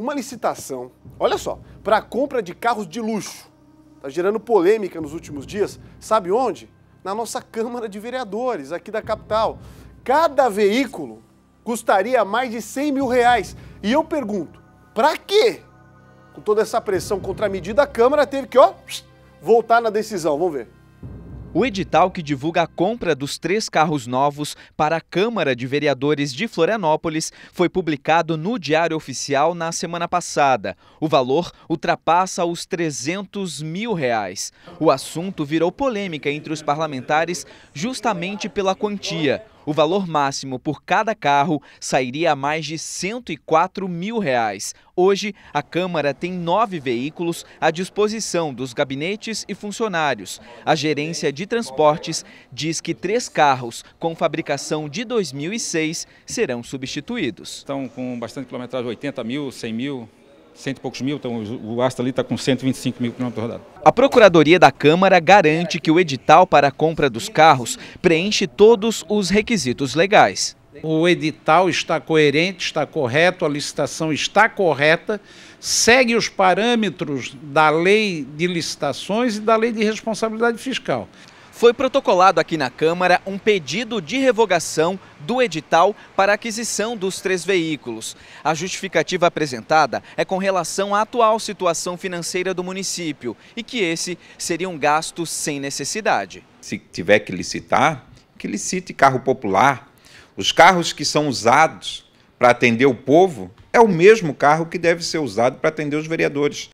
uma licitação, olha só, para a compra de carros de luxo. Está gerando polêmica nos últimos dias. Sabe onde? Na nossa Câmara de Vereadores, aqui da capital. Cada veículo custaria mais de 100 mil reais. E eu pergunto, para quê? Com toda essa pressão contra a medida, a Câmara teve que, ó, voltar na decisão. Vamos ver. O edital que divulga a compra dos três carros novos para a Câmara de Vereadores de Florianópolis foi publicado no Diário Oficial na semana passada. O valor ultrapassa os 300 mil reais. O assunto virou polêmica entre os parlamentares justamente pela quantia. O valor máximo por cada carro sairia a mais de 104 mil reais. Hoje, a Câmara tem nove veículos à disposição dos gabinetes e funcionários. A gerência de transportes diz que três carros com fabricação de 2006 serão substituídos. Estão com bastante quilometragem, 80 mil, 100 mil, cento e poucos mil, então o aço ali está com 125 mil quilômetros rodados. A Procuradoria da Câmara garante que o edital para a compra dos carros preenche todos os requisitos legais. O edital está coerente, está correto, a licitação está correta, segue os parâmetros da lei de licitações e da lei de responsabilidade fiscal. Foi protocolado aqui na Câmara um pedido de revogação do edital para aquisição dos três veículos. A justificativa apresentada é com relação à atual situação financeira do município e que esse seria um gasto sem necessidade. Se tiver que licitar, que licite carro popular. Os carros que são usados para atender o povo é o mesmo carro que deve ser usado para atender os vereadores.